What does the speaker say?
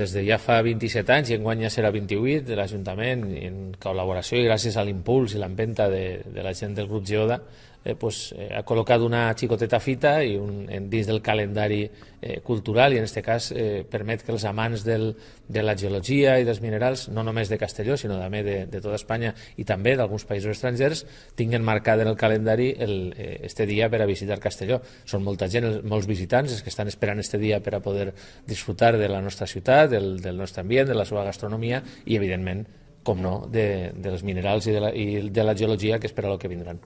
des de ja fa 27 anys i enguany ja serà 28 de l'Ajuntament en col·laboració i gràcies a l'impuls i l'empenta de, de la gent del grup Geoda eh, pues, eh, ha col·locat una xicoteta fita i un, en, dins del calendari eh, cultural i en aquest cas eh, permet que els amants del, de la geologia i dels minerals, no només de Castelló sinó també de, de tota Espanya i també d'alguns països estrangers, tinguen marcat en el calendari el, eh, este dia per a visitar Castelló. Són molta gent, els, molts visitants els que estan esperant este dia per a poder disfrutar de la nostra ciutat, del, del nostre ambient, de la seva gastronomia i evidentment com no, de, dels minerals i de, la, i de la geologia que espera lo que vindran.